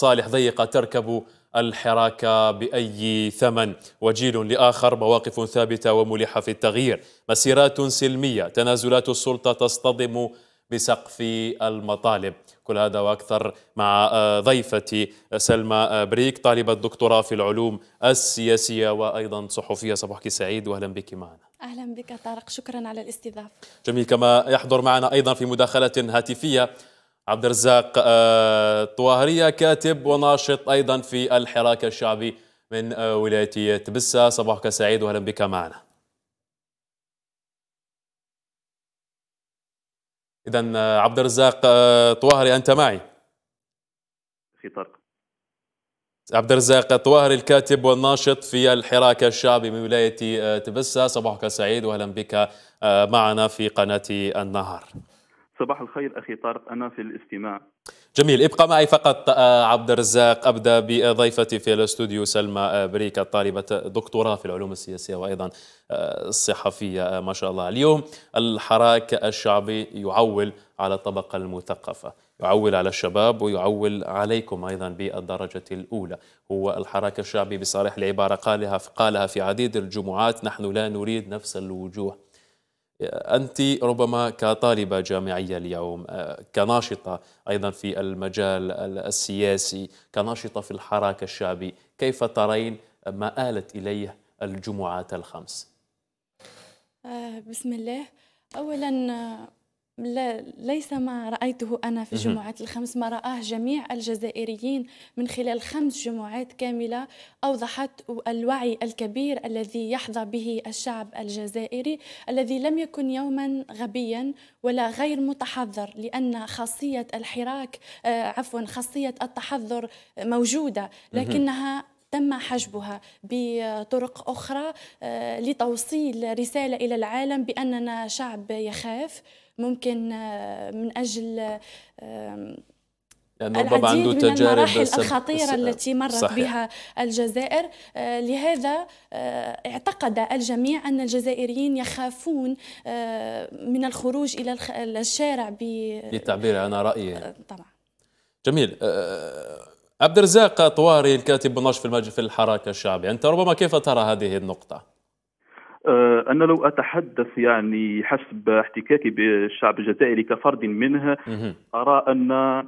صالح ضيقة تركب الحراك بأي ثمن وجيل لآخر مواقف ثابتة وملحة في التغيير مسيرات سلمية تنازلات السلطة تصطدم بسقف المطالب كل هذا وأكثر مع آه، ضيفتي آه، سلمى آه، بريك طالبة دكتوراه في العلوم السياسية وأيضا صحفية صباحك سعيد وأهلا بك معنا أهلا بك طارق شكرا على الاستضافة جميل كما يحضر معنا أيضا في مداخلة هاتفية عبد الرزاق آه، طواهرية كاتب وناشط أيضا في الحراك الشعبي من آه، ولاية تبسة صباحك سعيد وأهلا بك معنا إذا آه، عبد الرزاق طواهري أنت معي في طرق عبد الرزاق طواهري الكاتب والناشط في الحراك الشعبي من ولاية تبسة صباحك سعيد وأهلا بك معنا في قناة النهار صباح الخير اخي طارق انا في الاستماع جميل ابقى معي فقط آه، عبد الرزاق ابدا بضيفتي في الاستوديو سلمى آه، بريكا طالبه دكتوراه في العلوم السياسيه وايضا آه، الصحفيه ما شاء الله اليوم الحراك الشعبي يعول على الطبقه المثقفه يعول على الشباب ويعول عليكم ايضا بالدرجه الاولى هو الحراك الشعبي بصريح العباره قالها قالها في عديد الجمعات نحن لا نريد نفس الوجوه أنت ربما كطالبة جامعية اليوم آه، كناشطة أيضا في المجال السياسي كناشطة في الحراك الشعبي كيف ترين ما آلت إليه الجمعات الخمس؟ آه، بسم الله أولا آه، لا ليس ما رأيته أنا في الجمعات الخمس ما رآه جميع الجزائريين من خلال خمس جمعات كاملة أوضحت الوعي الكبير الذي يحظى به الشعب الجزائري الذي لم يكن يوما غبيا ولا غير متحضر لأن خاصية الحراك آه، عفوا خاصية التحضر موجودة لكنها تم حجبها بطرق أخرى آه، لتوصيل رسالة إلى العالم بأننا شعب يخاف ممكن آه، من اجل يعني آه، ربما عنده تجارب المراحل الخطيرة آه، التي مرت صحيح. بها الجزائر لهذا اعتقد الجميع أن الجزائريين يخافون من الخروج إلى الشارع ب... للتعبير عن رأيي طبعا جميل عبد الرزاق طواري الكاتب النشط في الحراك الشعبي أنت ربما كيف ترى هذه النقطة؟ آه، أنا لو أتحدث يعني حسب احتكاكي بالشعب الجزائري كفرد منه أرى أن آه،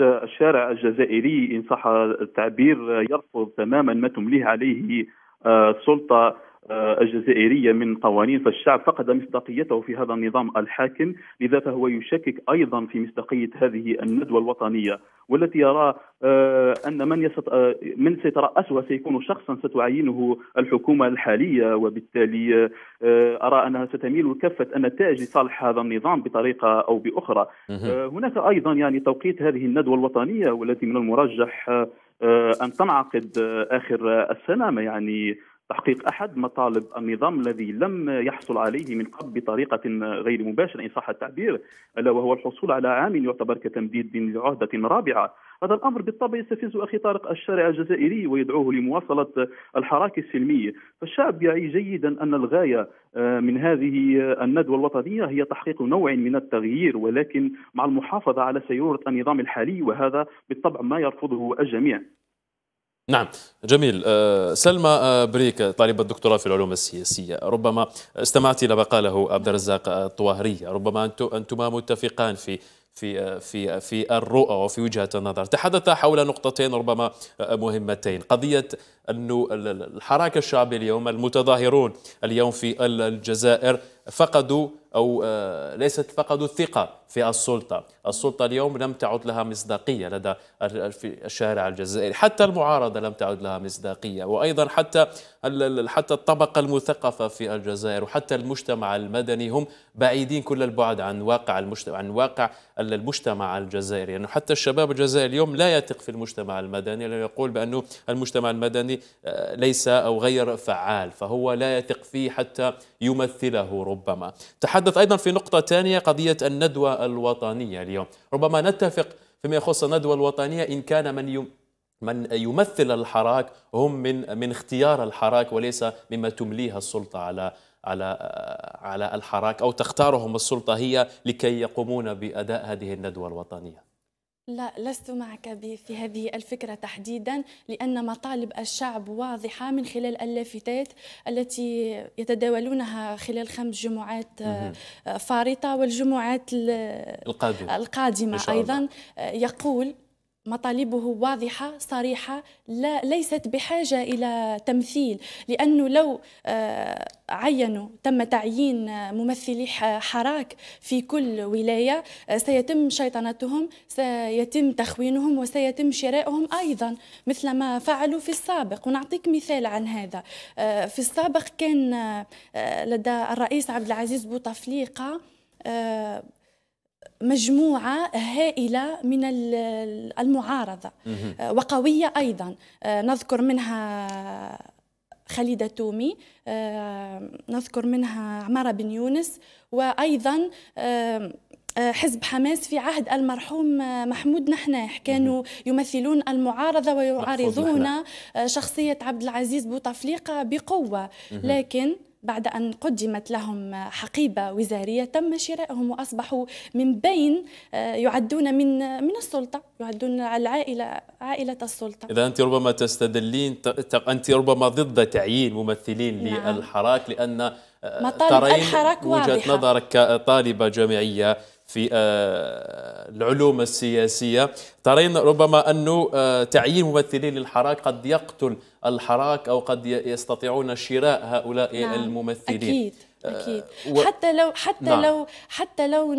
الشارع الجزائري إن صح التعبير يرفض تماما ما تمليه عليه آه، السلطة آه، الجزائريه من قوانين فالشعب فقد مصداقيته في هذا النظام الحاكم لذا فهو يشكك ايضا في مصداقيه هذه الندوه الوطنيه والتي يرى آه، ان من آه، من سيتراسها سيكون شخصا ستعينه الحكومه الحاليه وبالتالي ارى انها ستميل كافه النتائج لصالح هذا النظام بطريقه او باخرى هناك ايضا يعني توقيت هذه الندوه الوطنيه والتي من المرجح ان تنعقد اخر السنه يعني تحقيق احد مطالب النظام الذي لم يحصل عليه من قبل بطريقه غير مباشره ان صح التعبير الا وهو الحصول على عام يعتبر كتمديد لعهده رابعه هذا الامر بالطبع يستفز اخي طارق الشارع الجزائري ويدعوه لمواصله الحراك السلمي، فالشعب يعي جيدا ان الغايه آه، من هذه الندوه الوطنيه هي تحقيق نوع من التغيير ولكن مع المحافظه على سيوره النظام الحالي وهذا بالطبع ما يرفضه الجميع. نعم جميل آه، سلمى آه، بريك طالبة الدكتوراه في العلوم السياسية ربما استمعت إلى ما قاله عبد الرزاق الطواهري ربما أنتما متفقان في في آه، في في الرؤى وفي وجهه النظر تحدث حول نقطتين ربما مهمتين قضيه انه الحراك الشعبي اليوم المتظاهرون اليوم في الجزائر فقدوا أو آه، ليست فقدوا الثقة في السلطة السلطة اليوم لم تعد لها مصداقية لدى الشارع الجزائري حتى المعارضة لم تعد لها مصداقية وأيضا حتى حتى الطبقة المثقفة في الجزائر وحتى المجتمع المدني هم بعيدين كل البعد عن واقع المجتمع عن واقع المجتمع الجزائري يعني حتى الشباب الجزائري اليوم لا يثق في المجتمع المدني لأنه يقول بأنه المجتمع المدني آه، ليس أو غير فعال فهو لا يثق فيه حتى يمثله ربما تحدث نتحدث أيضا في نقطة ثانية قضية الندوة الوطنية اليوم ربما نتفق فيما يخص الندوة الوطنية إن كان من يم من يمثل الحراك هم من من اختيار الحراك وليس مما تمليها السلطة على على على الحراك أو تختارهم السلطة هي لكي يقومون بأداء هذه الندوة الوطنية لا لست معك في هذه الفكرة تحديدا لأن مطالب الشعب واضحة من خلال اللافتات التي يتداولونها خلال خمس جمعات آه، فارطة والجمعات القادمة, القادمة أيضا آه، يقول مطالبه واضحة صريحة لا ليست بحاجة إلى تمثيل لأنه لو آه، عينوا تم تعيين آه، ممثلي حراك في كل ولاية آه، سيتم شيطنتهم سيتم تخوينهم وسيتم شرائهم أيضا مثل ما فعلوا في السابق ونعطيك مثال عن هذا في السابق كان لدى الرئيس عبد العزيز بوتفليقة مجموعة هائلة من المعارضة آه، وقوية أيضا آه، نذكر منها خليدة تومي آه، نذكر منها عمارة بن يونس وأيضا حزب حماس في عهد المرحوم محمود نحناح كانوا يمثلون المعارضة ويعارضون شخصية عبد العزيز بوتفليقة بقوة لكن بعد أن قدمت لهم حقيبة وزارية تم شرائهم وأصبحوا من بين آه، يعدون من من السلطة يعدون العائلة عائلة السلطة إذا أنت ربما تستدلين أنت ربما ضد تعيين ممثلين نعم. للحراك لأن آه، مطالب ترين وجهة نظرك كطالبة جامعية في آه، العلوم السياسية ترين ربما أنه آه، تعيين ممثلين للحراك قد يقتل الحراك أو قد يستطيعون شراء هؤلاء نعم. الممثلين أكيد. آه، أكيد و... حتى لو حتى نعم. لو حتى لو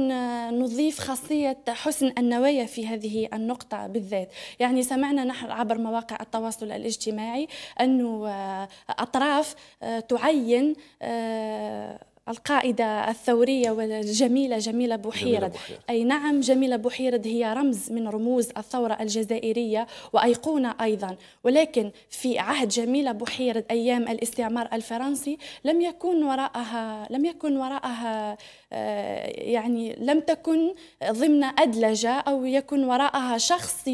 نضيف خاصية حسن النوايا في هذه النقطة بالذات، يعني سمعنا نحن عبر مواقع التواصل الاجتماعي أنه أطراف تعين القائدة الثورية والجميلة جميلة بوحيرد أي نعم جميلة بوحيرد هي رمز من رموز الثورة الجزائرية وأيقونة أيضا ولكن في عهد جميلة بوحيرد أيام الاستعمار الفرنسي لم يكن وراءها لم يكن وراءها آه، يعني لم تكن ضمن أدلجة أو يكن وراءها شخص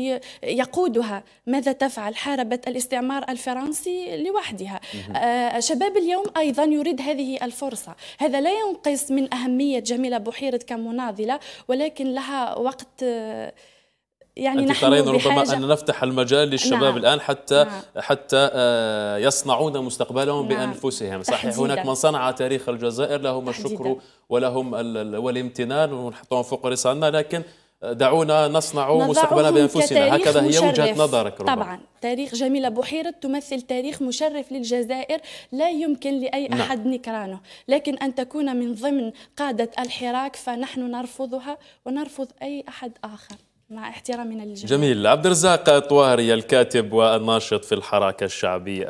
يقودها ماذا تفعل حاربت الاستعمار الفرنسي لوحدها آه، شباب اليوم أيضا يريد هذه الفرصة هذا لا ينقص من أهمية جميلة بحيرة كمناضلة ولكن لها وقت آه، يعني أنت ترين ربما أن نفتح المجال للشباب نعم. الآن حتى نعم. حتى آه، يصنعون مستقبلهم نعم. بأنفسهم صحيح تحديدا. هناك من صنع تاريخ الجزائر لهم تحديدا. الشكر ولهم والامتنان ونحطهم فوق رسالنا لكن دعونا نصنع مستقبلنا بانفسنا هكذا هي مشرف. وجهه نظرك ربما. طبعا تاريخ جميله بحيره تمثل تاريخ مشرف للجزائر لا يمكن لاي نعم. احد نكرانه لكن ان تكون من ضمن قاده الحراك فنحن نرفضها ونرفض اي احد اخر مع احترامنا للجميع جميل عبد الرزاق طواري الكاتب والناشط في الحركة الشعبية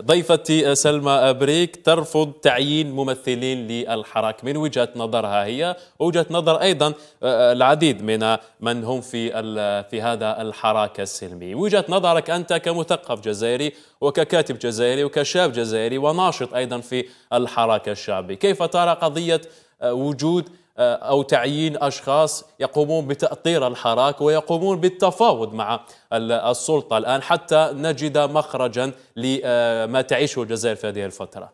ضيفتي سلمى أبريك ترفض تعيين ممثلين للحراك من وجهة نظرها هي وجهة نظر أيضا آه، آه، العديد من من هم في في هذا الحراك السلمي وجهة نظرك أنت كمثقف جزائري وككاتب جزائري وكشاب جزائري وناشط أيضا في الحراك الشعبي كيف ترى قضية آه، وجود آه، أو تعيين أشخاص يقومون بتأطير الحراك ويقومون بالتفاوض مع السلطة الآن حتى نجد مخرجا لما تعيشه الجزائر في هذه الفترة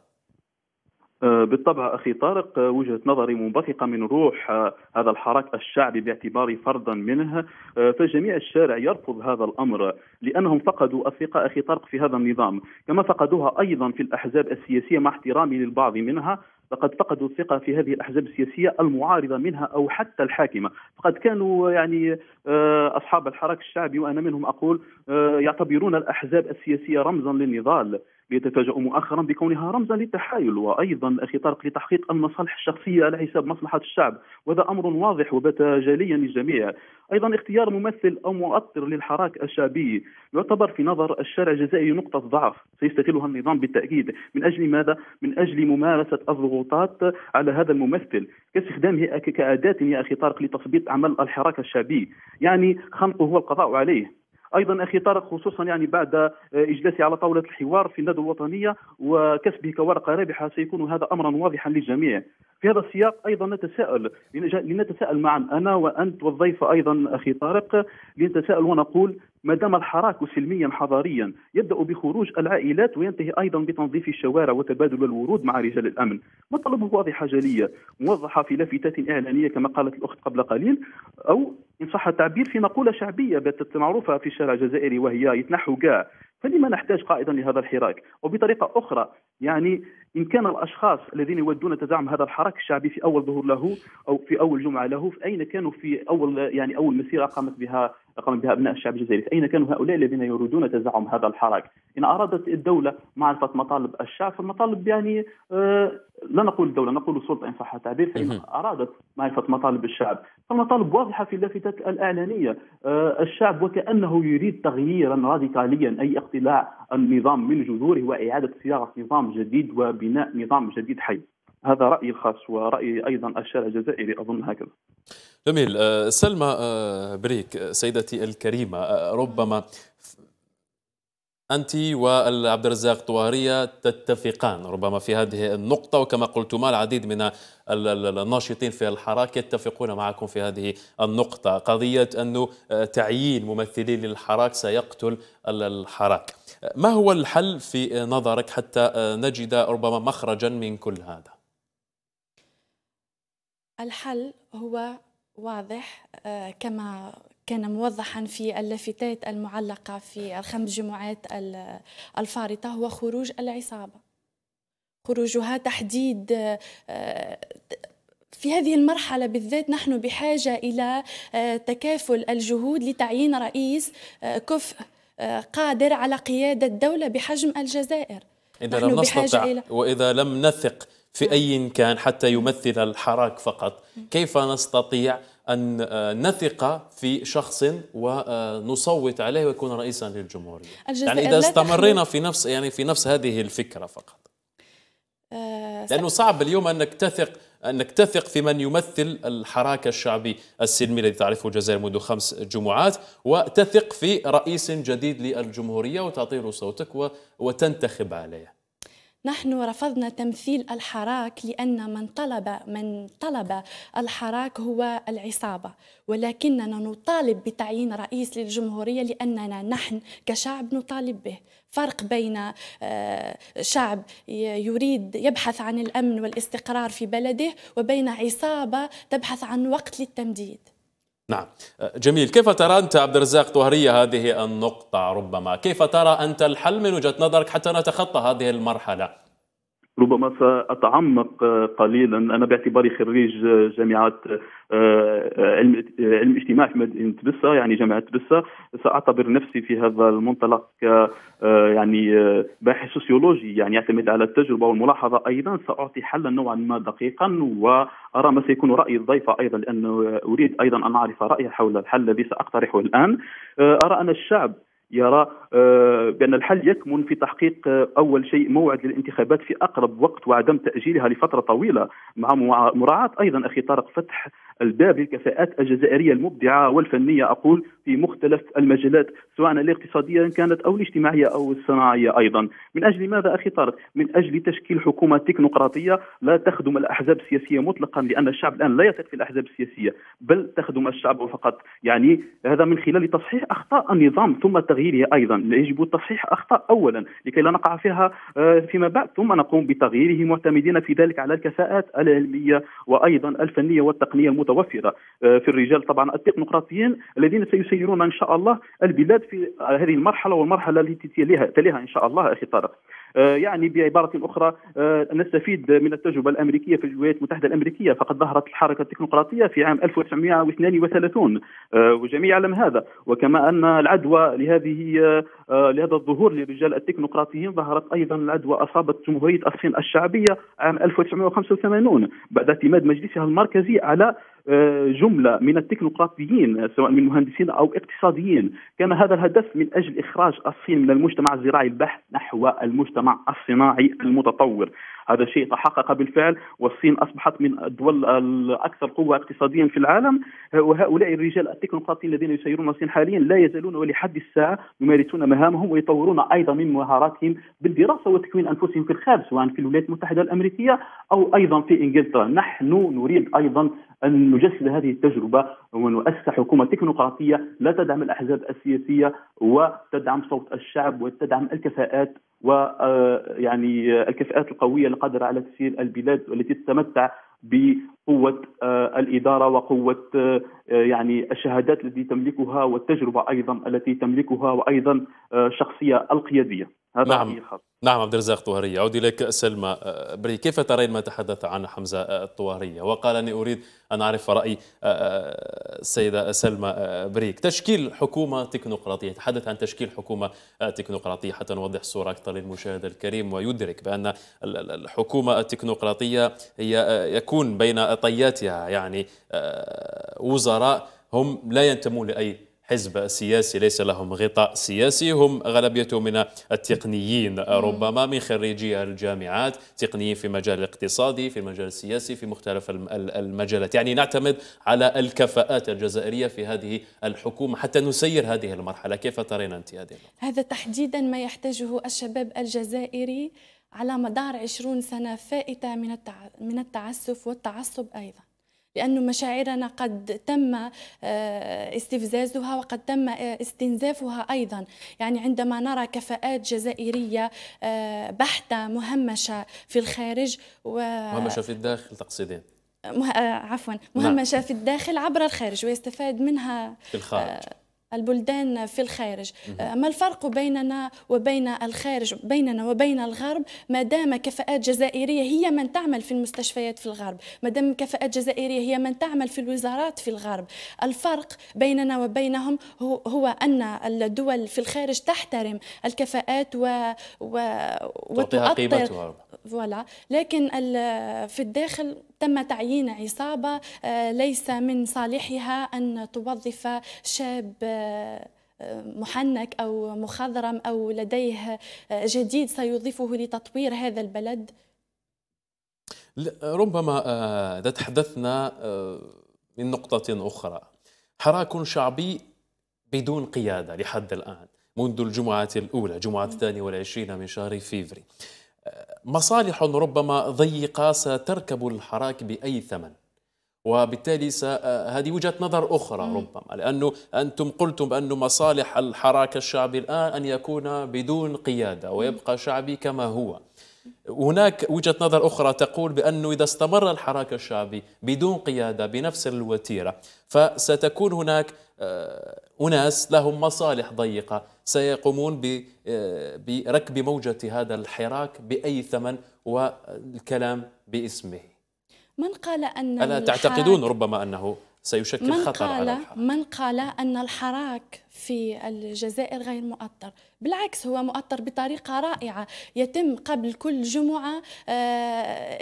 آه، بالطبع اخي طارق آه، وجهه نظري منبثقه من روح هذا الحراك الشعبي باعتباري فردا منه فجميع الشارع يرفض هذا الامر لانهم فقدوا الثقه اخي طارق في هذا النظام كما فقدوها ايضا في الاحزاب السياسيه مع احترامي للبعض منها لقد فقدوا الثقه في هذه الاحزاب السياسيه المعارضه منها او حتى الحاكمه، فقد كانوا يعني آه، اصحاب الحراك الشعبي وانا منهم اقول آه، يعتبرون الاحزاب السياسيه رمزا للنضال، يتفاجأ مؤخرا بكونها رمزا للتحايل وأيضا أخي طارق لتحقيق المصالح الشخصية على حساب مصلحة الشعب وهذا أمر واضح وبات جليا للجميع أيضا اختيار ممثل أو مؤطر للحراك الشعبي يعتبر في نظر الشارع الجزائري نقطة ضعف سيستغلها النظام بالتأكيد من أجل ماذا؟ من أجل ممارسة الضغوطات على هذا الممثل كاستخدامه كأداة يا أخي طارق لتثبيط عمل الحراك الشعبي يعني خنقه هو القضاء عليه ايضا اخي طارق خصوصا يعني بعد آه، اجلاسه على طاوله الحوار في الندوه الوطنيه وكسبه كورقه رابحه سيكون هذا امرا واضحا للجميع. في هذا السياق ايضا نتساءل لنتساءل معا انا وانت والضيف ايضا اخي طارق لنتساءل ونقول ما دام الحراك سلميا حضاريا يبدا بخروج العائلات وينتهي ايضا بتنظيف الشوارع وتبادل الورود مع رجال الامن مطالبه واضحه جليه موضحه في لافتات اعلانيه كما قالت الاخت قبل قليل او ان صح التعبير في مقوله شعبيه باتت معروفه في الشارع الجزائري وهي يتنحوا كاع فلما نحتاج قائدا لهذا الحراك وبطريقه اخرى يعني ان كان الاشخاص الذين يودون تدعم هذا الحراك الشعبي في اول ظهور له او في اول جمعه له في اين كانوا في اول يعني اول مسيره قامت بها قام بها ابناء الشعب الجزائري، اين كانوا هؤلاء الذين يريدون تزعم هذا الحراك؟ ان ارادت الدوله معرفه مطالب الشعب فالمطالب يعني آه لا نقول الدوله نقول السلطه ان صح التعبير فان ارادت معرفه مطالب الشعب فالمطالب واضحه في اللافتات الاعلانيه آه الشعب وكانه يريد تغييرا راديكاليا اي اقتلاع النظام من جذوره واعاده صياغه نظام جديد وب بناء نظام جديد حي هذا رايي الخاص وراي ايضا الشارع الجزائري اظن هكذا جميل أه، سلمى أه، بريك أه، سيدتي الكريمه ربما أنت وعبد الرزاق طوارية تتفقان ربما في هذه النقطة وكما قلتما العديد من الناشطين في الحراك يتفقون معكم في هذه النقطة قضية أنه تعيين ممثلين للحراك سيقتل الحراك ما هو الحل في نظرك حتى آه، نجد ربما مخرجا من كل هذا الحل هو واضح آه، كما كان موضحا في اللافتات المعلقة في الخمس جمعات الفارطة هو خروج العصابة خروجها تحديد آه، في هذه المرحلة بالذات نحن بحاجة إلى تكافل الجهود لتعيين رئيس كفء قادر على قيادة دولة بحجم الجزائر إذا لم نستطع إلى... وإذا لم نثق في أي كان حتى يمثل الحراك فقط كيف نستطيع أن نثق في شخص ونصوت عليه ويكون رئيسا للجمهورية يعني إذا استمرينا في نفس يعني في نفس هذه الفكرة فقط آه، لأنه صعب اليوم أنك تثق أنك تثق في من يمثل الحراك الشعبي السلمي الذي تعرفه الجزائر منذ خمس جمعات وتثق في رئيس جديد للجمهورية وتعطيه صوتك وتنتخب عليه نحن رفضنا تمثيل الحراك لأن من طلب من طلب الحراك هو العصابة ولكننا نطالب بتعيين رئيس للجمهورية لأننا نحن كشعب نطالب به فرق بين آه، شعب يريد يبحث عن الأمن والاستقرار في بلده وبين عصابة تبحث عن وقت للتمديد نعم أه، جميل كيف ترى أنت عبد الرزاق طهرية هذه النقطة ربما كيف ترى أنت الحل من وجهة نظرك حتى نتخطى هذه المرحلة ربما سأتعمق آه، قليلا أنا باعتباري خريج آه، جامعات آه، علم علم اجتماع في مدينة تبسة يعني جامعة تبسة سأعتبر نفسي في هذا المنطلق يعني باحث سوسيولوجي يعني يعتمد على التجربة والملاحظة أيضا سأعطي حلا نوعا ما دقيقا وأرى ما سيكون رأي الضيفة أيضا لأنه أريد أيضا أن أعرف رأيها حول الحل الذي سأقترحه الآن أرى أن الشعب يرى آه، بأن الحل يكمن في تحقيق آه، أول شيء موعد للانتخابات في أقرب وقت وعدم تأجيلها لفترة طويلة مع مراعاة أيضا أخي طارق فتح الباب للكفاءات الجزائريه المبدعه والفنيه اقول في مختلف المجالات سواء الاقتصاديه كانت او الاجتماعيه او الصناعيه ايضا من اجل ماذا اخي طارق من اجل تشكيل حكومه تكنوقراطيه لا تخدم الاحزاب السياسيه مطلقا لان الشعب الان لا يثق في الاحزاب السياسيه بل تخدم الشعب فقط يعني هذا من خلال تصحيح اخطاء النظام ثم تغييره ايضا يجب تصحيح اخطاء اولا لكي لا نقع فيها آه، فيما بعد ثم نقوم بتغييره معتمدين في ذلك على الكفاءات العلميه وايضا الفنيه والتقنيه متوفره آه، في الرجال طبعا التكنقراطيين الذين سيسيرون ان شاء الله البلاد في هذه المرحله والمرحله التي تليها ان شاء الله اخي طارق آه، يعني بعبارة أخرى آه، نستفيد من التجربة الأمريكية في الولايات المتحدة الأمريكية فقد ظهرت الحركة التكنقراطية في عام 1932 وجميع يعلم هذا وكما أن العدوى لهذه لهذا الظهور للرجال التكنقراطيين ظهرت أيضا العدوى أصابت جمهورية الصين الشعبية عام 1985 بعد اعتماد مجلسها المركزي على آه، جمله من التكنوقراطيين سواء من مهندسين او اقتصاديين كان هذا الهدف من اجل اخراج الصين من المجتمع الزراعي البحث نحو المجتمع الصناعي المتطور هذا الشيء تحقق بالفعل والصين اصبحت من الدول الاكثر قوه اقتصاديا في العالم وهؤلاء الرجال التكنوقراطيين الذين يسيرون الصين حاليا لا يزالون ولحد الساعه يمارسون مهامهم ويطورون ايضا من مهاراتهم بالدراسه وتكوين انفسهم في الخارج سواء في الولايات المتحده الامريكيه او ايضا في انجلترا نحن نريد ايضا ان نجسد هذه التجربه ونؤسس حكومه تكنوقراطيه لا تدعم الاحزاب السياسيه وتدعم صوت الشعب وتدعم الكفاءات و آه، يعني آه، الكفاءات القويه القادره على تسيير البلاد والتي تتمتع بقوه آه، الاداره وقوه يعني الشهادات التي تملكها والتجربه ايضا التي تملكها وايضا الشخصيه القياديه. هذا نعم. رأيي نعم عبد الرزاق طوهرية أعود إليك سلمى أه، بري كيف ترين ما تحدث عن حمزة أه، الطوهرية وقال أني أريد أن أعرف رأي السيدة أه، سلمى بريك تشكيل حكومة تكنوقراطية تحدث عن تشكيل حكومة تكنوقراطية حتى نوضح الصورة أكثر للمشاهد الكريم ويدرك بأن الحكومة التكنوقراطية هي يكون بين طياتها يعني وزراء هم لا ينتمون لأي حزب سياسي ليس لهم غطاء سياسي هم غالبيته من التقنيين ربما من خريجي الجامعات تقنيين في مجال الاقتصادي في المجال السياسي في مختلف المجالات يعني نعتمد على الكفاءات الجزائرية في هذه الحكومة حتى نسير هذه المرحلة كيف ترين أنت هذه المرحلة؟ هذا تحديدا ما يحتاجه الشباب الجزائري على مدار عشرون سنة فائتة من التعسف والتعصب أيضا لأن مشاعرنا قد تم آه، استفزازها وقد تم آه، استنزافها أيضا يعني عندما نرى كفاءات جزائرية آه، بحتة مهمشة في الخارج و... مهمشة في الداخل تقصدين مه... عفوا نعم. مهمشة نعم. في الداخل عبر الخارج ويستفاد منها في الخارج البلدان في الخارج أه، ما الفرق بيننا وبين الخارج بيننا وبين الغرب ما دام كفاءات جزائرية هي من تعمل في المستشفيات في الغرب ما دام كفاءات جزائرية هي من تعمل في الوزارات في الغرب الفرق بيننا وبينهم هو, أن الدول في الخارج تحترم الكفاءات و, و... وتعطيها قيمتها فوالا لكن في الداخل تم تعيين عصابة آه، ليس من صالحها أن توظف شاب آه، محنك أو مخضرم أو لديه آه، جديد سيضيفه لتطوير هذا البلد ربما تحدثنا من نقطة أخرى حراك شعبي بدون قيادة لحد الآن منذ الجمعة الأولى جمعة الثانية والعشرين من شهر فيفري مصالح ربما ضيقة ستركب الحراك بأي ثمن وبالتالي آه، هذه وجهه نظر اخرى مم. ربما لانه انتم قلتم أن مصالح الحراك الشعبي الان ان يكون بدون قياده ويبقى شعبي كما هو هناك وجهه نظر اخرى تقول بانه اذا استمر الحراك الشعبي بدون قياده بنفس الوتيره فستكون هناك آه، أناس لهم مصالح ضيقة سيقومون آه، بركب موجة هذا الحراك بأي ثمن والكلام باسمه من قال أن ألا تعتقدون ربما أنه سيشكل خطر على الحراك؟ من قال أن الحراك في الجزائر غير مؤطر بالعكس هو مؤطر بطريقة رائعة يتم قبل كل جمعة آه،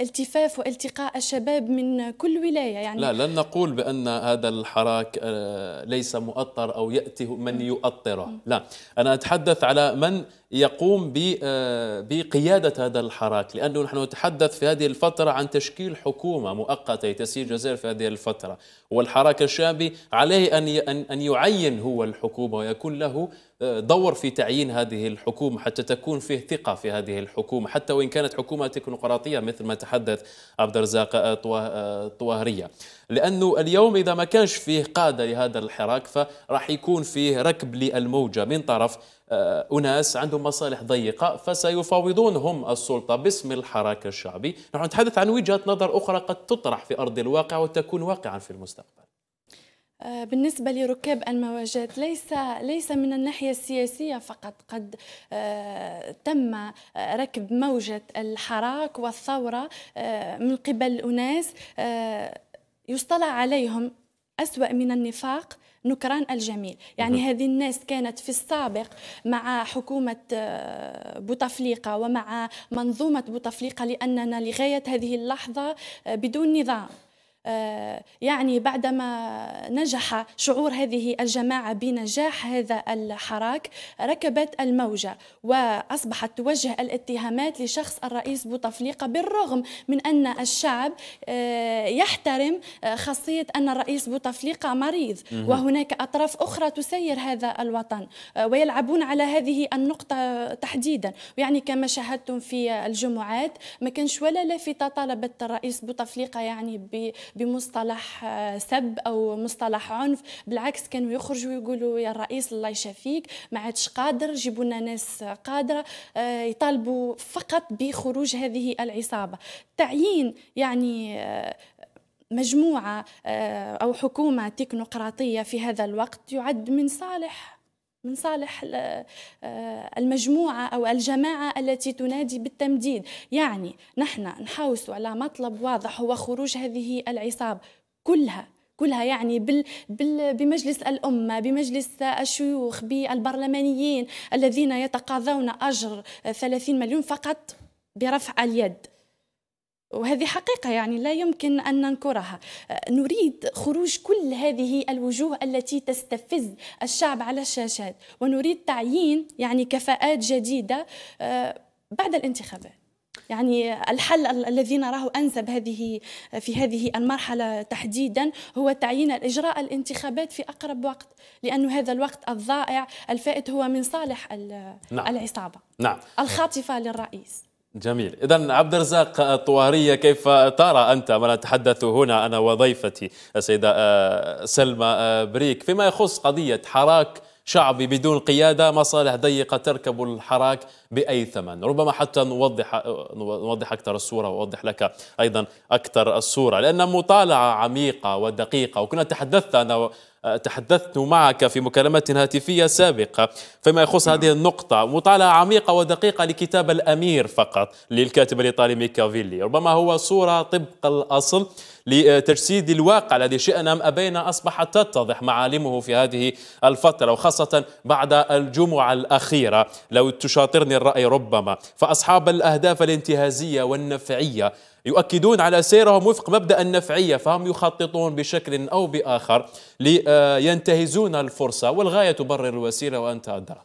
التفاف والتقاء الشباب من كل ولاية يعني لا لن نقول بأن هذا الحراك آه، ليس مؤطر أو يأتي من يؤطره لا أنا أتحدث على من يقوم آه، بقيادة هذا الحراك لأنه نحن نتحدث في هذه الفترة عن تشكيل حكومة مؤقتة تسير الجزائر في هذه الفترة والحراك الشعبي عليه أن أن يعين هو الحكومة الحكومة ويكون له آه، دور في تعيين هذه الحكومة حتى تكون فيه ثقة في هذه الحكومة حتى وإن كانت حكومة تكنوقراطية مثل ما تحدث عبد الرزاق آه، آه، طواهرية لأنه اليوم إذا ما كانش فيه قادة لهذا الحراك فراح يكون فيه ركب للموجة من طرف أناس عندهم مصالح ضيقة فسيفاوضون هم السلطة باسم الحراك الشعبي نحن نتحدث عن وجهة نظر أخرى قد تطرح في أرض الواقع وتكون واقعا في المستقبل آه، بالنسبة لركاب المواجات ليس ليس من الناحية السياسية فقط قد آه، تم آه، ركب موجة الحراك والثورة من قبل أناس يصطلح عليهم أسوأ من النفاق نكران الجميل يعني هذه الناس كانت في السابق مع حكومة بوتفليقة ومع منظومة بوتفليقة لأننا لغاية هذه اللحظة بدون نظام آه، يعني بعدما نجح شعور هذه الجماعة بنجاح هذا الحراك ركبت الموجة وأصبحت توجه الاتهامات لشخص الرئيس بوتفليقة بالرغم من أن الشعب آه، يحترم آه، خاصية أن الرئيس بوتفليقة مريض وهناك أطراف أخرى تسير هذا الوطن ويلعبون على هذه النقطة تحديدا يعني كما شاهدتم في الجمعات ما كانش ولا لافتة طالبت الرئيس بوتفليقة يعني ب بمصطلح آه، سب او مصطلح عنف بالعكس كانوا يخرجوا يقولوا يا الرئيس الله يشافيك ما عادش قادر جيبوا لنا ناس قادره آه، يطالبوا فقط بخروج هذه العصابه تعيين يعني آه، مجموعه او حكومه تكنوقراطيه في هذا الوقت يعد من صالح من صالح آه، المجموعة أو الجماعة التي تنادي بالتمديد يعني نحن نحوس على مطلب واضح هو خروج هذه العصاب كلها كلها يعني بال بال بمجلس الأمة بمجلس الشيوخ بالبرلمانيين الذين يتقاضون أجر 30 مليون فقط برفع اليد وهذه حقيقة يعني لا يمكن أن ننكرها أه، نريد خروج كل هذه الوجوه التي تستفز الشعب على الشاشات ونريد تعيين يعني كفاءات جديدة أه، بعد الانتخابات يعني الحل الذي نراه انسب هذه أه، في هذه المرحله تحديدا هو تعيين اجراء الانتخابات في اقرب وقت لأن هذا الوقت الضائع الفائت هو من صالح نعم. العصابه نعم. الخاطفه للرئيس جميل اذا عبد الرزاق الطواريه كيف ترى انت ما نتحدث هنا انا وضيفتي السيده آه، سلمى آه، بريك فيما يخص قضيه حراك شعبي بدون قياده مصالح ضيقه تركب الحراك باي ثمن ربما حتى نوضح نوضح اكثر الصوره واوضح لك ايضا اكثر الصوره لان مطالعه عميقه ودقيقه وكنا تحدثت انا تحدثت معك في مكالمة هاتفية سابقة فيما يخص نعم. هذه النقطة مطالعة عميقة ودقيقة لكتاب الأمير فقط للكاتب الإيطالي ميكافيلي ربما هو صورة طبق الأصل لتجسيد الواقع الذي شئنا أم أبينا أصبحت تتضح معالمه في هذه الفترة وخاصة بعد الجمعة الأخيرة لو تشاطرني الرأي ربما فأصحاب الأهداف الانتهازية والنفعية يؤكدون على سيرهم وفق مبدا النفعيه فهم يخططون بشكل او باخر لينتهزون الفرصه والغايه تبرر الوسيله وانت ادرى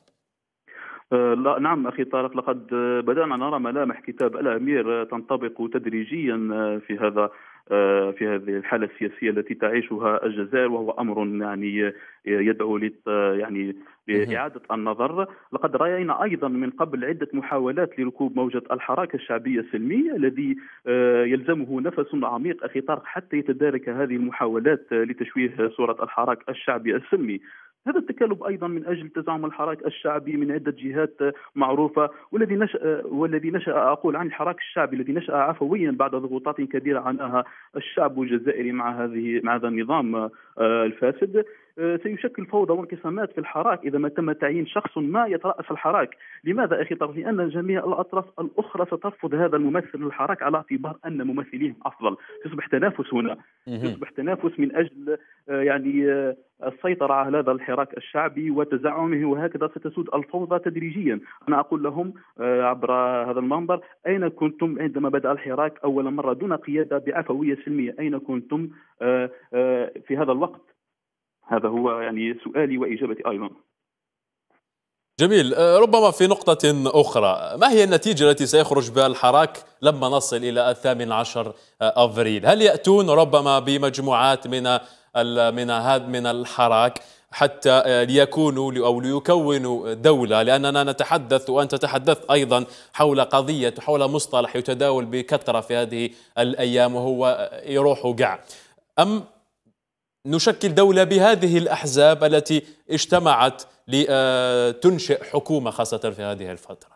أه، لا نعم اخي طارق لقد بدانا نرى ملامح كتاب الامير تنطبق تدريجيا أه، في هذا أه، في هذه الحاله السياسيه التي تعيشها الجزائر وهو امر يعني يدعو يعني لإعادة النظر لقد رأينا أيضا من قبل عدة محاولات لركوب موجة الحراك الشعبي السلمي الذي آه، يلزمه نفس عميق أخي طارق حتى يتدارك هذه المحاولات آه، لتشويه صورة الحراك الشعبي السلمي هذا التكالب ايضا من اجل تزعم الحراك الشعبي من عده جهات آه، معروفه والذي نشا والذي نشا اقول عن الحراك الشعبي الذي نشا عفويا بعد ضغوطات كبيره عاناها الشعب الجزائري مع هذه مع هذا النظام الفاسد آه، سيشكل فوضى وانقسامات في الحراك اذا ما تم تعيين شخص ما يتراس الحراك، لماذا اخي طرف؟ لان جميع الاطراف الاخرى سترفض هذا الممثل للحراك على اعتبار ان ممثليهم افضل، يصبح تنافس هنا، يصبح تنافس من اجل آه، يعني آه، السيطرة على هذا الحراك الشعبي وتزعمه وهكذا ستسود الفوضى تدريجيا أنا أقول لهم عبر هذا المنبر أين كنتم عندما بدأ الحراك أول مرة دون قيادة بعفوية سلمية أين كنتم في هذا الوقت هذا هو يعني سؤالي واجابتي ايضا جميل آه، ربما في نقطة أخرى ما هي النتيجة التي سيخرج بها الحراك لما نصل إلى الثامن عشر آه، أفريل هل يأتون ربما بمجموعات من من هذا من الحراك حتى آه، ليكونوا أو ليكونوا دولة لأننا نتحدث وأنت تحدثت أيضا حول قضية حول مصطلح يتداول بكثرة في هذه الأيام وهو يروح قع أم نشكل دولة بهذه الأحزاب التي اجتمعت لتنشئ حكومة خاصة في هذه الفترة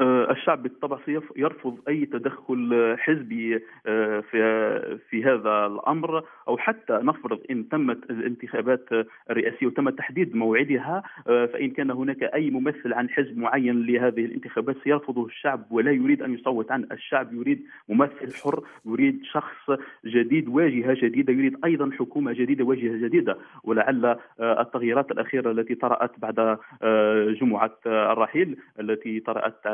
أه، الشعب بالطبع سيرفض اي تدخل حزبي أه، في في هذا الامر او حتى نفرض ان تمت الانتخابات الرئاسيه وتم تحديد موعدها آه، فان كان هناك اي ممثل عن حزب معين لهذه الانتخابات سيرفضه الشعب ولا يريد ان يصوت عنه، الشعب يريد ممثل حر، يريد شخص جديد واجهه جديده، يريد ايضا حكومه جديده واجهه جديده، ولعل آه، التغييرات الاخيره التي طرات بعد آه، جمعه الرحيل التي طرات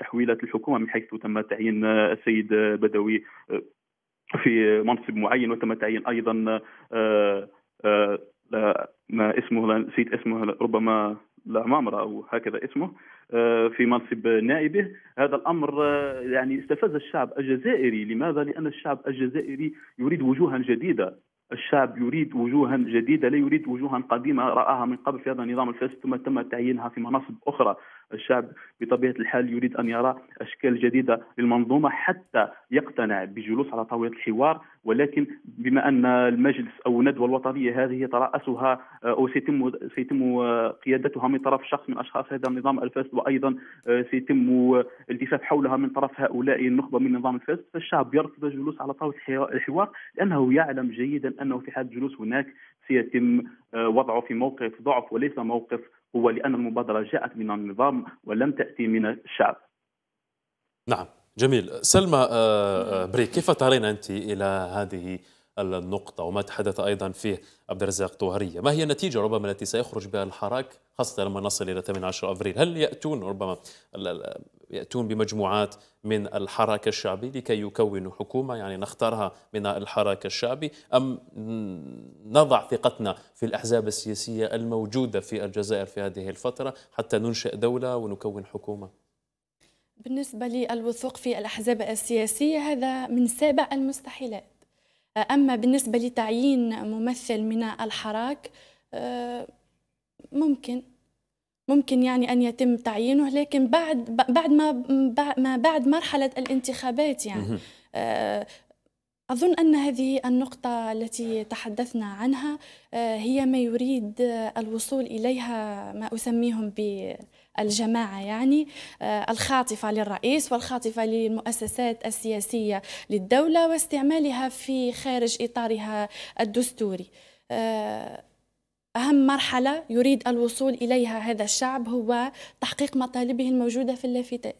تحويلات الحكومه من حيث تم تعيين السيد بدوي في منصب معين وتم تعيين ايضا ما آه، آه، آه، اسمه نسيت اسمه ربما العمامرة أو هكذا اسمه في منصب نائبه هذا الأمر يعني استفز الشعب الجزائري لماذا؟ لأن الشعب الجزائري يريد وجوها جديدة الشعب يريد وجوها جديده لا يريد وجوها قديمه راها من قبل في هذا النظام الفاسد ثم تم تعيينها في مناصب اخرى الشعب بطبيعه الحال يريد ان يرى اشكال جديده للمنظومه حتى يقتنع بجلوس على طاوله الحوار ولكن بما ان المجلس او الندوه الوطنيه هذه يتراسها آه، او سيتم سيتم آه، قيادتها من طرف شخص من اشخاص هذا النظام الفاسد وايضا آه، سيتم التفاف حولها من طرف هؤلاء النخبه من نظام الفاسد فالشعب يرفض الجلوس على طاوله الحوار لانه يعلم جيدا انه في حال الجلوس هناك سيتم وضعه في موقف ضعف وليس موقف هو لأن المبادرة جاءت من النظام ولم تأتي من الشعب نعم جميل سلمى آه، آه، بريك كيف ترين أنت إلى هذه النقطة وما تحدث أيضا فيه عبد الرزاق طهرية ما هي النتيجة ربما التي سيخرج بها الحراك خاصة لما نصل إلى 18 أفريل هل يأتون ربما يأتون بمجموعات من الحراك الشعبي لكي يكونوا حكومة يعني نختارها من الحراك الشعبي أم نضع ثقتنا في الأحزاب السياسية الموجودة في الجزائر في هذه الفترة حتى ننشئ دولة ونكون حكومة؟ بالنسبة للوثوق في الأحزاب السياسية هذا من سابع المستحيلات أما بالنسبة لتعيين ممثل من الحراك ممكن ممكن يعني أن يتم تعيينه لكن بعد بعد ما ما بعد مرحلة الانتخابات يعني أظن أن هذه النقطة التي تحدثنا عنها هي ما يريد الوصول إليها ما أسميهم ب الجماعة يعني آه، الخاطفة للرئيس والخاطفة للمؤسسات السياسية للدولة واستعمالها في خارج إطارها الدستوري آه، أهم مرحلة يريد الوصول إليها هذا الشعب هو تحقيق مطالبه الموجودة في اللافتات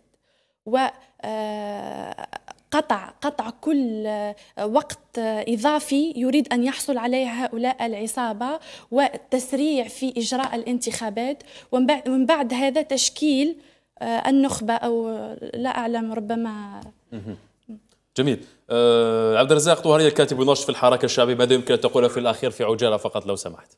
و آه، قطع قطع كل آه، وقت آه، إضافي يريد أن يحصل عليه هؤلاء العصابة والتسريع في إجراء الانتخابات ومن بعد هذا تشكيل آه، النخبة أو لا أعلم ربما جميل عبد الرزاق طهري الكاتب والناشط في الحركة الشعبية ماذا يمكن أن تقوله في الأخير في عجالة فقط لو سمحت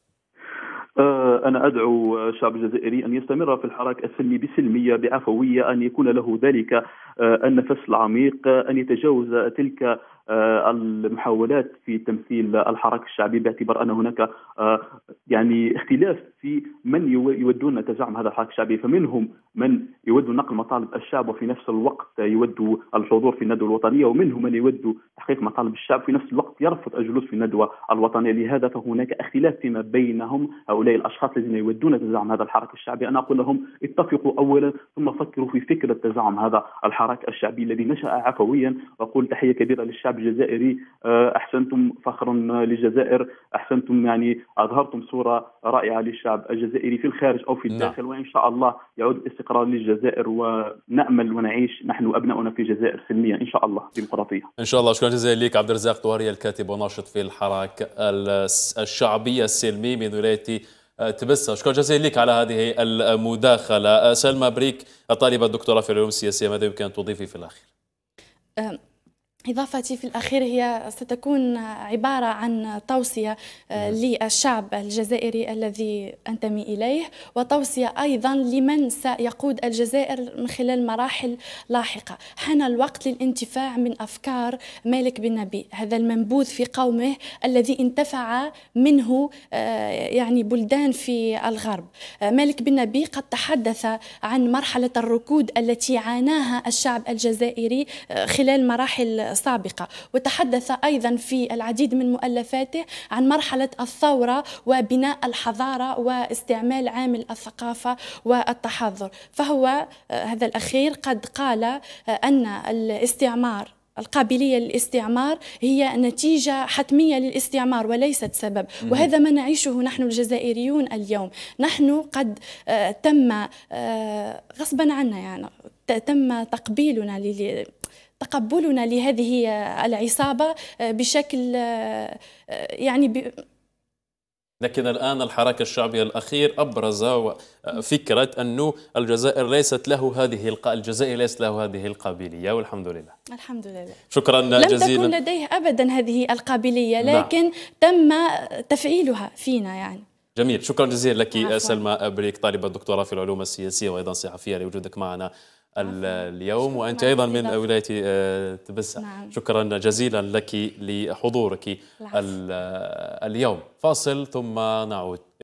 آه، أنا أدعو الشعب الجزائري أن يستمر في الحراك السلمي بسلمية بعفوية أن يكون له ذلك آه، النفس العميق آه، أن يتجاوز تلك آه، المحاولات في تمثيل الحراك الشعبي باعتبار ان هناك آه، يعني اختلاف في من يودون تزعم هذا الحراك الشعبي فمنهم من يود نقل مطالب الشعب وفي نفس الوقت يود الحضور في الندوه الوطنيه ومنهم من يود تحقيق مطالب الشعب في نفس الوقت يرفض الجلوس في الندوه الوطنيه لهذا فهناك اختلاف فيما بينهم هؤلاء الاشخاص الذين يودون تزعم هذا الحراك الشعبي انا اقول لهم اتفقوا اولا ثم فكروا في فكره تزعم هذا الحراك الشعبي الذي نشا عفويا واقول تحيه كبيره للشعب الشعب الجزائري آه، احسنتم فخرا للجزائر احسنتم يعني اظهرتم صوره رائعه للشعب الجزائري في الخارج او في نعم. الداخل وان شاء الله يعود الاستقرار للجزائر ونامل ونعيش نحن وابناؤنا في جزائر سلميه ان شاء الله ديمقراطيه. ان شاء الله شكرا جزيلا لك عبد الرزاق طواري الكاتب وناشط في الحراك الشعبي السلمي من ولايه آه، تبسة شكرا جزيلا لك على هذه المداخلة آه، سلمى بريك الطالبة الدكتوراه في العلوم السياسية ماذا يمكن أن تضيفي في الأخير؟ إضافتي في الأخير هي ستكون عبارة عن توصية آه، للشعب الجزائري الذي أنتمي إليه وتوصية أيضا لمن سيقود الجزائر من خلال مراحل لاحقة حان الوقت للانتفاع من أفكار مالك بن نبي هذا المنبوذ في قومه الذي انتفع منه آه، يعني بلدان في الغرب آه، مالك بن نبي قد تحدث عن مرحلة الركود التي عاناها الشعب الجزائري خلال مراحل السابقة وتحدث أيضا في العديد من مؤلفاته عن مرحلة الثورة وبناء الحضارة واستعمال عامل الثقافة والتحضر فهو آه، هذا الأخير قد قال آه، أن الاستعمار القابليه للاستعمار هي نتيجه حتميه للاستعمار وليست سبب وهذا ما نعيشه نحن الجزائريون اليوم نحن قد آه، تم غصبا عنا يعني تم تقبيلنا تقبلنا لهذه العصابة آه، بشكل آه، آه، يعني لكن الآن الحراك الشعبي الأخير أبرز فكرة أنه الجزائر ليست له هذه الق... الجزائر ليست له هذه القابلية والحمد لله الحمد لله شكرا لم جزيلا لم تكن لديه أبدا هذه القابلية نعم. لكن نعم. تم تفعيلها فينا يعني جميل شكرا جزيلا لك سلمى بريك طالبة الدكتوراه في العلوم السياسية وأيضا صحفية لوجودك معنا اليوم وأنت أيضا من ولاية آه، تبسة نعم. شكرا جزيلا لك لحضورك اليوم فاصل ثم نعود